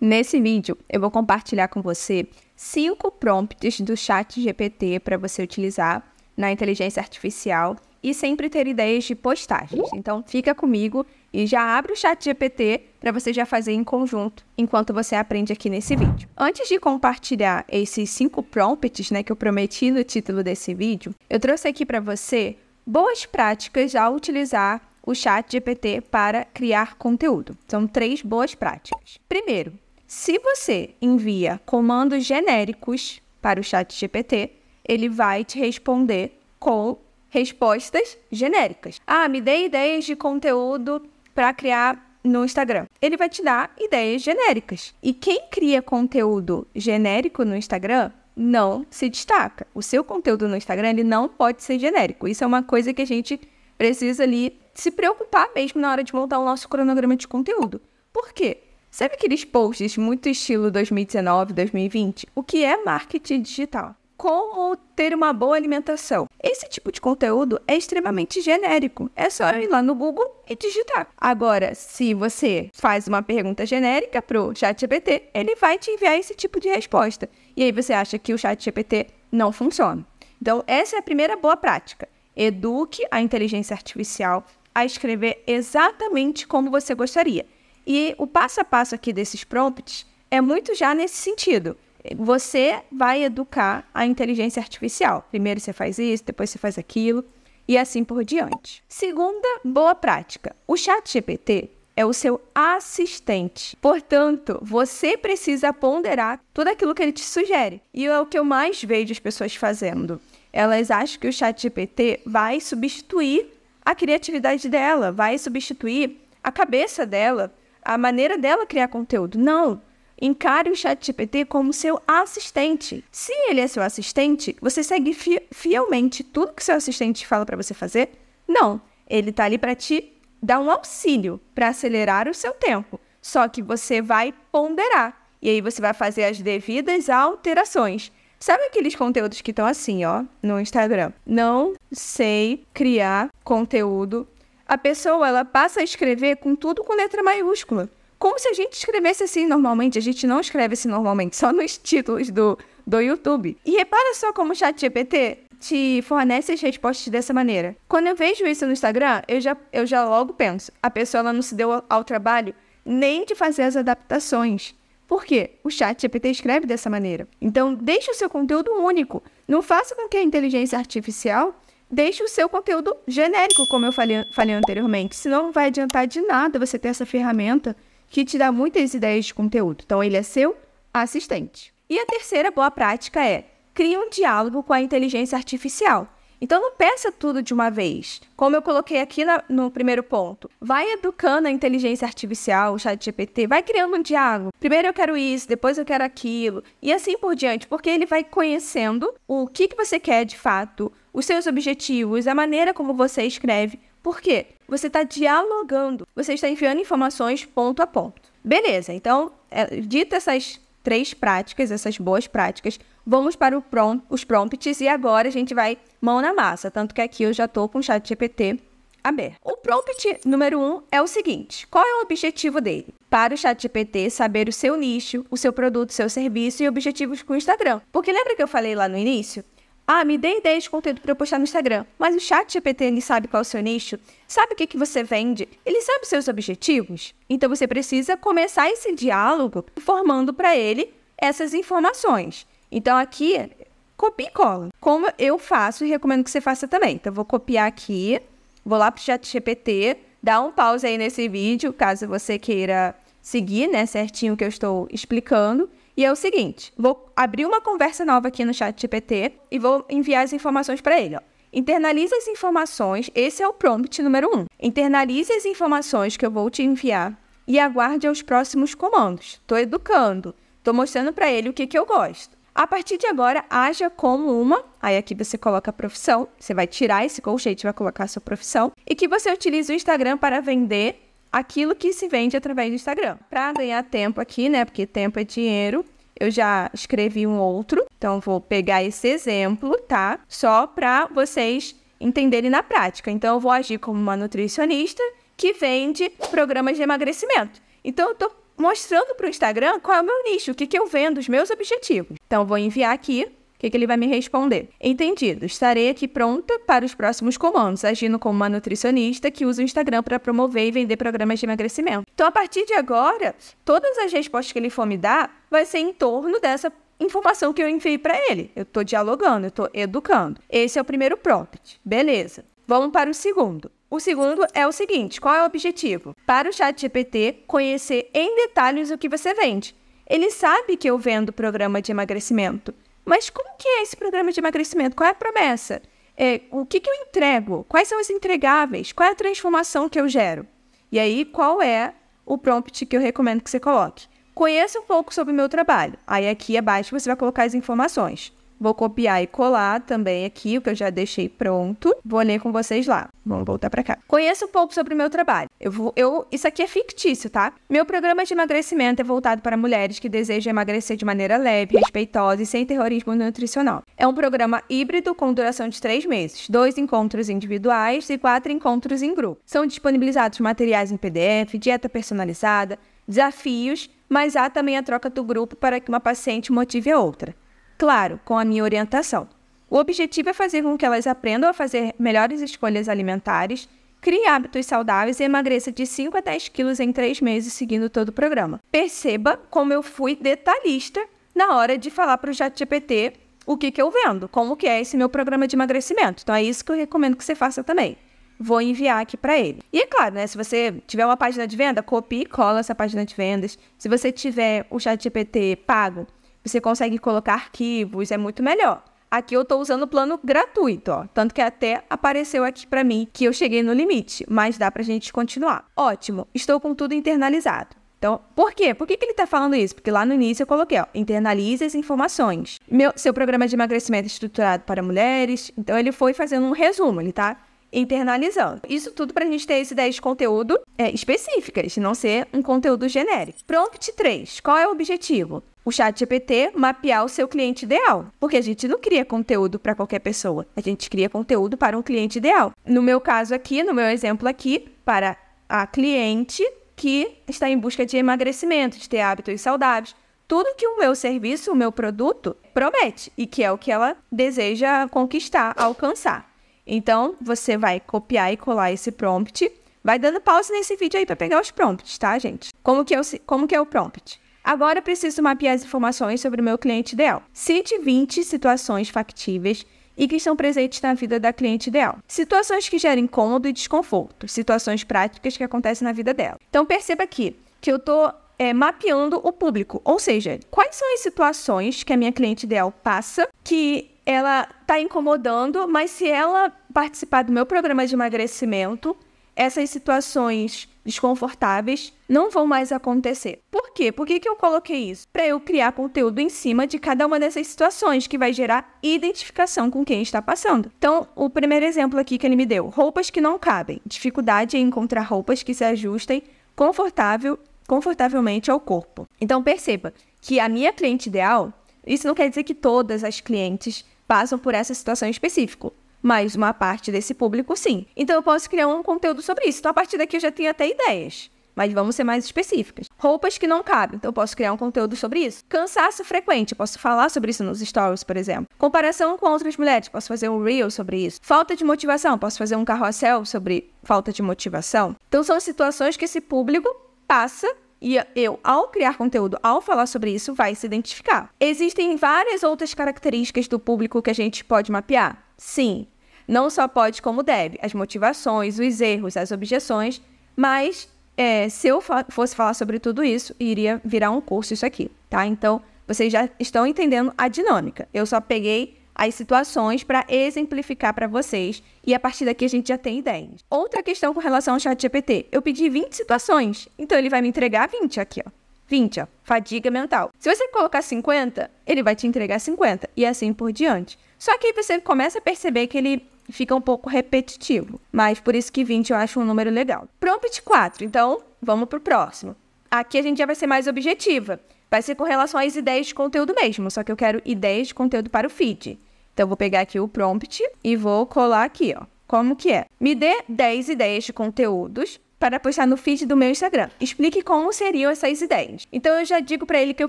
Nesse vídeo, eu vou compartilhar com você cinco prompts do chat GPT para você utilizar na inteligência artificial e sempre ter ideias de postagens. Então, fica comigo e já abre o chat GPT para você já fazer em conjunto enquanto você aprende aqui nesse vídeo. Antes de compartilhar esses cinco prompts né, que eu prometi no título desse vídeo, eu trouxe aqui para você boas práticas ao utilizar o chat GPT para criar conteúdo. São três boas práticas. Primeiro, se você envia comandos genéricos para o chat GPT, ele vai te responder com respostas genéricas. Ah, me dê ideias de conteúdo para criar no Instagram. Ele vai te dar ideias genéricas. E quem cria conteúdo genérico no Instagram não se destaca. O seu conteúdo no Instagram ele não pode ser genérico. Isso é uma coisa que a gente precisa ali se preocupar mesmo na hora de montar o nosso cronograma de conteúdo. Por quê? Sabe aqueles posts muito estilo 2019, 2020? O que é marketing digital? Como ter uma boa alimentação? Esse tipo de conteúdo é extremamente genérico. É só ir lá no Google e digitar. Agora, se você faz uma pergunta genérica para o ChatGPT, ele vai te enviar esse tipo de resposta. E aí você acha que o ChatGPT não funciona. Então, essa é a primeira boa prática. Eduque a inteligência artificial a escrever exatamente como você gostaria. E o passo a passo aqui desses prompts é muito já nesse sentido. Você vai educar a inteligência artificial. Primeiro você faz isso, depois você faz aquilo e assim por diante. Segunda boa prática: o Chat GPT é o seu assistente. Portanto, você precisa ponderar tudo aquilo que ele te sugere. E é o que eu mais vejo as pessoas fazendo. Elas acham que o Chat GPT vai substituir a criatividade dela, vai substituir a cabeça dela a maneira dela criar conteúdo. Não. Encare o chat GPT como seu assistente. Se ele é seu assistente, você segue fielmente tudo que seu assistente fala para você fazer? Não. Ele está ali para te dar um auxílio para acelerar o seu tempo. Só que você vai ponderar. E aí você vai fazer as devidas alterações. Sabe aqueles conteúdos que estão assim, ó, no Instagram? Não sei criar conteúdo a pessoa ela passa a escrever com tudo com letra maiúscula. Como se a gente escrevesse assim normalmente. A gente não escreve assim normalmente, só nos títulos do, do YouTube. E repara só como o ChatGPT te fornece as respostas dessa maneira. Quando eu vejo isso no Instagram, eu já, eu já logo penso. A pessoa ela não se deu ao, ao trabalho nem de fazer as adaptações. Por quê? O chat GPT escreve dessa maneira. Então, deixe o seu conteúdo único. Não faça com que a inteligência artificial deixe o seu conteúdo genérico, como eu falei, falei anteriormente. Senão não vai adiantar de nada você ter essa ferramenta que te dá muitas ideias de conteúdo. Então, ele é seu assistente. E a terceira boa prática é crie um diálogo com a inteligência artificial. Então não peça tudo de uma vez. Como eu coloquei aqui na, no primeiro ponto, vai educando a inteligência artificial, o chat GPT, vai criando um diálogo. Primeiro eu quero isso, depois eu quero aquilo, e assim por diante, porque ele vai conhecendo o que, que você quer de fato, os seus objetivos, a maneira como você escreve. Por quê? Você está dialogando, você está enviando informações ponto a ponto. Beleza, então, é, essas três práticas, essas boas práticas, vamos para prom os prompts e agora a gente vai mão na massa. Tanto que aqui eu já estou com o chat GPT aberto. O prompt número um é o seguinte: qual é o objetivo dele? Para o chat GPT saber o seu nicho, o seu produto, o seu serviço e objetivos com o Instagram. Porque lembra que eu falei lá no início? Ah, me dê ideias de conteúdo para eu postar no Instagram. Mas o chat GPT, ele sabe qual é o seu nicho, sabe o que, que você vende, ele sabe os seus objetivos. Então você precisa começar esse diálogo formando para ele essas informações. Então aqui, copia e cola. Como eu faço e recomendo que você faça também. Então vou copiar aqui, vou lá para o chat GPT, dá um pause aí nesse vídeo, caso você queira seguir, né, certinho o que eu estou explicando. E é o seguinte: vou abrir uma conversa nova aqui no chat GPT e vou enviar as informações para ele. Ó. Internalize as informações, esse é o prompt número 1. Um. Internalize as informações que eu vou te enviar e aguarde os próximos comandos. Estou educando, estou mostrando para ele o que, que eu gosto. A partir de agora, haja como uma. Aí aqui você coloca a profissão, você vai tirar esse colchete e vai colocar a sua profissão. E que você utilize o Instagram para vender aquilo que se vende através do Instagram. Para ganhar tempo aqui, né? Porque tempo é dinheiro. Eu já escrevi um outro, então vou pegar esse exemplo, tá? Só para vocês entenderem na prática. Então eu vou agir como uma nutricionista que vende programas de emagrecimento. Então eu tô mostrando para o Instagram qual é o meu nicho, o que, que eu vendo, os meus objetivos. Então eu vou enviar aqui o que, que, ele vai me responder? Entendido, estarei aqui pronta para os próximos comandos, agindo como uma nutricionista que usa o Instagram para promover e vender programas de emagrecimento. Então, a partir de agora, todas as respostas que ele for me dar vai ser em torno dessa informação que eu enviei para ele. Eu estou dialogando, eu estou educando. Esse é o primeiro prompt. Beleza. Vamos para o segundo. O segundo é o seguinte: qual é o objetivo? Para o chat GPT conhecer em detalhes o que você vende. Ele sabe que eu vendo programa de emagrecimento. Mas como que é esse programa de emagrecimento? Qual é a promessa? É, o que, que eu entrego? Quais são os entregáveis? Qual é a transformação que eu gero? E aí, qual é o prompt que eu recomendo que você coloque? Conheça um pouco sobre o meu trabalho. Aí aqui abaixo você vai colocar as informações. Vou copiar e colar também aqui o que eu já deixei pronto. Vou ler com vocês lá. Vamos voltar para cá. Conheça um pouco sobre o meu trabalho. Eu vou, eu, isso aqui é fictício, tá? Meu programa de emagrecimento é voltado para mulheres que desejam emagrecer de maneira leve, respeitosa e sem terrorismo nutricional. É um programa híbrido com duração de três meses, dois encontros individuais e quatro encontros em grupo. São disponibilizados materiais em PDF, dieta personalizada, desafios, mas há também a troca do grupo para que uma paciente motive a outra claro, com a minha orientação. O objetivo é fazer com que elas aprendam a fazer melhores escolhas alimentares, criem hábitos saudáveis e emagreça de 5 a 10 quilos em 3 meses seguindo todo o programa. Perceba como eu fui detalhista na hora de falar para o ChatGPT o que, que eu vendo, como que é esse meu programa de emagrecimento. Então é isso que eu recomendo que você faça também. Vou enviar aqui para ele. E é claro, né? Se você tiver uma página de venda, copie e cola essa página de vendas. Se você tiver o ChatGPT pago, você consegue colocar arquivos, é muito melhor. Aqui eu estou usando o plano gratuito, ó. Tanto que até apareceu aqui para mim que eu cheguei no limite, mas dá para a gente continuar. Ótimo, estou com tudo internalizado. Então, por quê? Por que, que ele está falando isso? Porque lá no início eu coloquei, ó, internalize as informações. Meu, seu programa de emagrecimento estruturado para mulheres. Então, ele foi fazendo um resumo, ele está internalizando. Isso tudo para a gente ter as ideias de conteúdo é, específicas, não ser um conteúdo genérico. Prompt 3. Qual é o objetivo? O chat GPT mapear o seu cliente ideal, porque a gente não cria conteúdo para qualquer pessoa, a gente cria conteúdo para um cliente ideal. No meu caso aqui, no meu exemplo aqui, para a cliente que está em busca de emagrecimento, de ter hábitos saudáveis, tudo que o meu serviço, o meu produto promete e que é o que ela deseja conquistar, alcançar. Então, você vai copiar e colar esse prompt. Vai dando pause nesse vídeo aí para pegar os prompts, tá, gente? Como que, eu, como que é o prompt? Agora preciso mapear as informações sobre o meu cliente ideal. Cite 20 situações factíveis e que estão presentes na vida da cliente ideal. Situações que geram incômodo e desconforto, situações práticas que acontecem na vida dela. Então perceba aqui que eu estou é, mapeando o público, ou seja, quais são as situações que a minha cliente ideal passa que ela está incomodando, mas se ela participar do meu programa de emagrecimento, essas situações desconfortáveis não vão mais acontecer. Por quê? Por que, que eu coloquei isso? Para eu criar conteúdo em cima de cada uma dessas situações, que vai gerar identificação com quem está passando. Então, o primeiro exemplo aqui que ele me deu: roupas que não cabem, dificuldade em encontrar roupas que se ajustem confortável, confortavelmente ao corpo. Então, perceba que a minha cliente ideal, isso não quer dizer que todas as clientes passam por essa situação em específico. Mas uma parte desse público, sim. Então eu posso criar um conteúdo sobre isso. Então a partir daqui eu já tenho até ideias. Mas vamos ser mais específicas. Roupas que não cabem, então eu posso criar um conteúdo sobre isso. Cansaço frequente, posso falar sobre isso nos stories, por exemplo. Comparação com outras mulheres, posso fazer um reel sobre isso. Falta de motivação, posso fazer um carrossel sobre falta de motivação. Então são situações que esse público passa e eu, ao criar conteúdo, ao falar sobre isso, vai se identificar. Existem várias outras características do público que a gente pode mapear? Sim. Não só pode, como deve. As motivações, os erros, as objeções. Mas é, se eu fa fosse falar sobre tudo isso, iria virar um curso isso aqui, tá? Então, vocês já estão entendendo a dinâmica. Eu só peguei as situações para exemplificar para vocês e a partir daqui a gente já tem ideias. Outra questão com relação ao chat GPT, eu pedi 20 situações, então ele vai me entregar 20 aqui, ó. 20, ó, fadiga mental. Se você colocar 50, ele vai te entregar 50 e assim por diante. Só que aí você começa a perceber que ele fica um pouco repetitivo, mas por isso que 20 eu acho um número legal. Prompt 4, então vamos pro próximo. Aqui a gente já vai ser mais objetiva. Vai ser com relação às ideias de conteúdo mesmo, só que eu quero ideias de conteúdo para o feed. Então, eu vou pegar aqui o prompt e vou colar aqui, ó. Como que é? Me dê 10 ideias de conteúdos para postar no feed do meu Instagram. Explique como seriam essas ideias. Então, eu já digo para ele que eu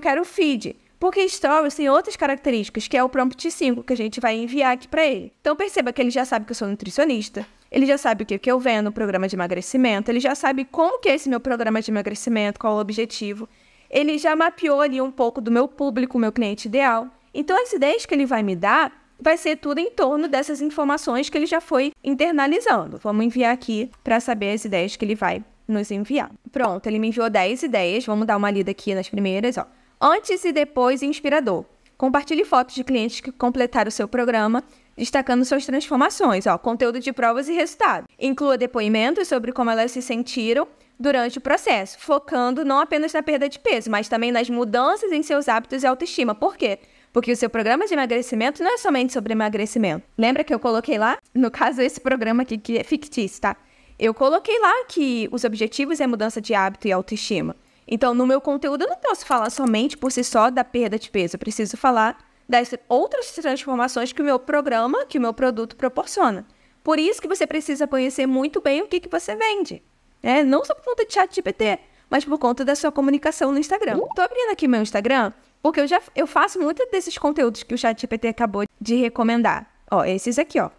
quero o feed. Porque Stories tem outras características, que é o prompt 5 que a gente vai enviar aqui para ele. Então perceba que ele já sabe que eu sou nutricionista, ele já sabe o que, que eu venho no programa de emagrecimento, ele já sabe como que é esse meu programa de emagrecimento, qual o objetivo. Ele já mapeou ali um pouco do meu público, meu cliente ideal. Então as ideias que ele vai me dar vai ser tudo em torno dessas informações que ele já foi internalizando. Vamos enviar aqui para saber as ideias que ele vai nos enviar. Pronto, ele me enviou 10 ideias. Vamos dar uma lida aqui nas primeiras, ó. Antes e depois inspirador. Compartilhe fotos de clientes que completaram o seu programa, destacando suas transformações, ó, conteúdo de provas e resultado. Inclua depoimentos sobre como elas se sentiram durante o processo, focando não apenas na perda de peso, mas também nas mudanças em seus hábitos e autoestima. Por quê? Porque o seu programa de emagrecimento não é somente sobre emagrecimento. Lembra que eu coloquei lá? No caso, esse programa aqui que é fictício, tá? Eu coloquei lá que os objetivos é mudança de hábito e autoestima. Então, no meu conteúdo, eu não posso falar somente por si só da perda de peso. Eu preciso falar das outras transformações que o meu programa, que o meu produto proporciona. Por isso que você precisa conhecer muito bem o que, que você vende. Né? Não só por conta de chat GPT, mas por conta da sua comunicação no Instagram. Estou abrindo aqui meu Instagram porque eu já eu faço muitos desses conteúdos que o ChatGPT acabou de recomendar. Ó, esses aqui, ó,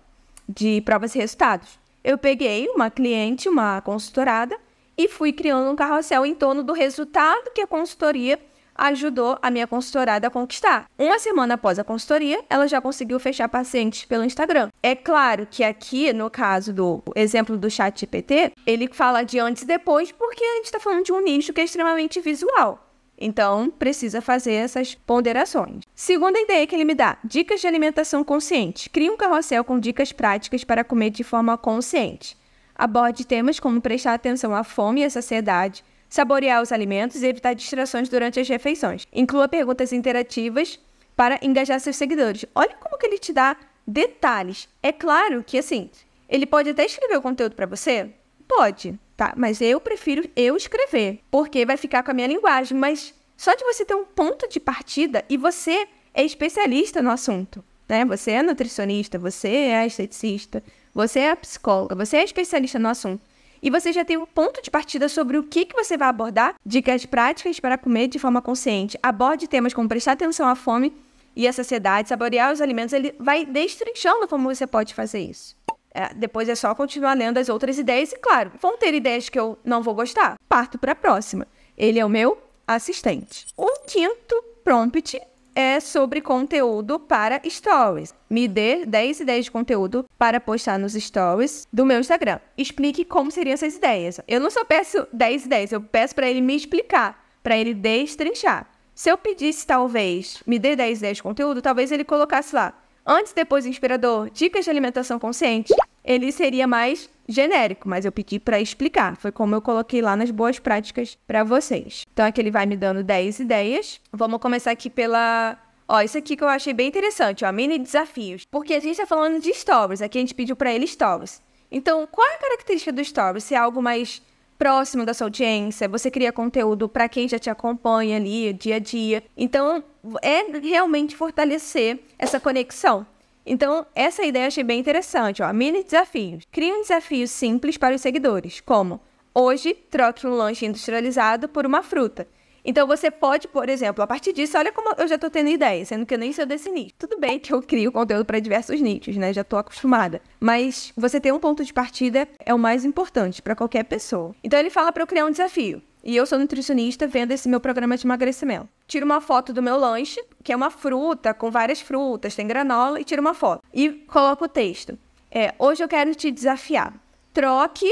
de provas e resultados. Eu peguei uma cliente, uma consultorada, e fui criando um carrossel em torno do resultado que a consultoria ajudou a minha consultorada a conquistar. Uma semana após a consultoria, ela já conseguiu fechar pacientes pelo Instagram. É claro que aqui, no caso do exemplo do chat GPT, ele fala de antes e depois, porque a gente está falando de um nicho que é extremamente visual. Então, precisa fazer essas ponderações. Segunda ideia que ele me dá: dicas de alimentação consciente. Crie um carrossel com dicas práticas para comer de forma consciente. Aborde temas como prestar atenção à fome e à saciedade, saborear os alimentos e evitar distrações durante as refeições. Inclua perguntas interativas para engajar seus seguidores. Olha como que ele te dá detalhes. É claro que assim, ele pode até escrever o conteúdo para você, pode, tá? Mas eu prefiro eu escrever, porque vai ficar com a minha linguagem. Mas só de você ter um ponto de partida e você é especialista no assunto, né? Você é nutricionista, você é esteticista, você é psicóloga, você é especialista no assunto. E você já tem um ponto de partida sobre o que, que você vai abordar, dicas práticas para comer de forma consciente. Aborde temas como prestar atenção à fome e à saciedade, saborear os alimentos. Ele vai destrinchando como você pode fazer isso. É, depois é só continuar lendo as outras ideias e, claro, vão ter ideias que eu não vou gostar. Parto para a próxima. Ele é o meu assistente. O quinto prompt é sobre conteúdo para stories. Me dê 10 ideias de conteúdo para postar nos stories do meu Instagram. Explique como seriam essas ideias. Eu não só peço 10 ideias, eu peço para ele me explicar, para ele destrinchar. Se eu pedisse, talvez, me dê 10 ideias de conteúdo, talvez ele colocasse lá Antes, depois, inspirador, dicas de alimentação consciente, ele seria mais genérico, mas eu pedi para explicar. Foi como eu coloquei lá nas boas práticas para vocês. Então aqui ele vai me dando 10 ideias. Vamos começar aqui pela Ó, isso aqui que eu achei bem interessante, ó, mini desafios. Porque a gente tá falando de stories, aqui a gente pediu para ele stories. Então, qual é a característica do stories? Se é algo mais próximo da sua audiência, você cria conteúdo para quem já te acompanha ali dia a dia. Então, é realmente fortalecer essa conexão. Então, essa ideia achei bem interessante, ó. Mini desafios. Crie um desafio simples para os seguidores, como hoje troque um lanche industrializado por uma fruta. Então você pode, por exemplo, a partir disso, olha como eu já estou tendo ideia, sendo que eu nem sou desse nicho. Tudo bem que eu crio conteúdo para diversos nichos, né? Já estou acostumada. Mas você ter um ponto de partida é o mais importante para qualquer pessoa. Então ele fala para eu criar um desafio. E eu sou nutricionista vendo esse meu programa de emagrecimento. Tiro uma foto do meu lanche, que é uma fruta com várias frutas, tem granola, e tiro uma foto. E coloco o texto. É, hoje eu quero te desafiar. Troque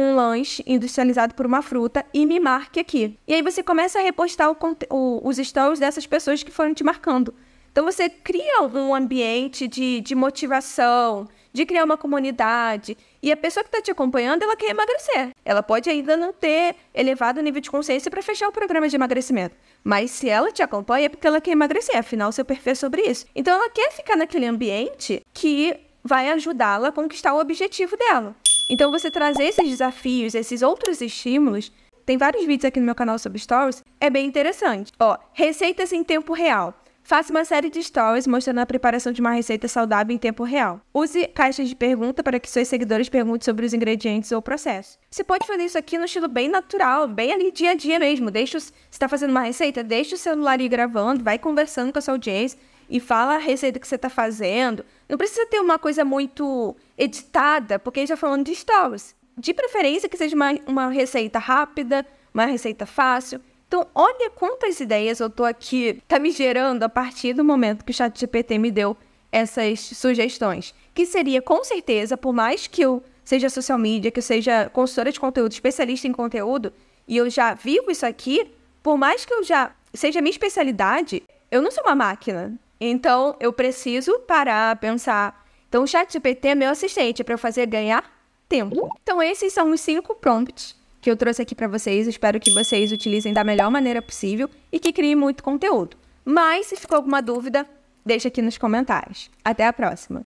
um lanche industrializado por uma fruta e me marque aqui. E aí você começa a repostar o, o, os stories dessas pessoas que foram te marcando. Então você cria um ambiente de, de motivação, de criar uma comunidade. E a pessoa que está te acompanhando, ela quer emagrecer. Ela pode ainda não ter elevado o nível de consciência para fechar o programa de emagrecimento. Mas se ela te acompanha, é porque ela quer emagrecer. Afinal, seu perfil é sobre isso. Então ela quer ficar naquele ambiente que vai ajudá-la a conquistar o objetivo dela. Então, você trazer esses desafios, esses outros estímulos, tem vários vídeos aqui no meu canal sobre stories, é bem interessante. Ó, receitas em tempo real. Faça uma série de stories mostrando a preparação de uma receita saudável em tempo real. Use caixas de pergunta para que seus seguidores perguntem sobre os ingredientes ou o processo. Você pode fazer isso aqui no estilo bem natural, bem ali dia a dia mesmo. Deixa Você está fazendo uma receita? Deixa o celular ir gravando, vai conversando com a sua audiência e fala a receita que você está fazendo. Não precisa ter uma coisa muito editada, porque já falando de stories. De preferência que seja uma, uma receita rápida, uma receita fácil. Então, olha quantas ideias eu tô aqui, tá me gerando a partir do momento que o ChatGPT me deu essas sugestões. Que seria, com certeza, por mais que eu seja social media, que eu seja consultora de conteúdo, especialista em conteúdo, e eu já vivo isso aqui, por mais que eu já seja a minha especialidade, eu não sou uma máquina. Então, eu preciso parar, pensar então, o ChatGPT é meu assistente, é para eu fazer ganhar tempo. Então, esses são os cinco prompts que eu trouxe aqui para vocês. Espero que vocês utilizem da melhor maneira possível e que criem muito conteúdo. Mas, se ficou alguma dúvida, deixa aqui nos comentários. Até a próxima!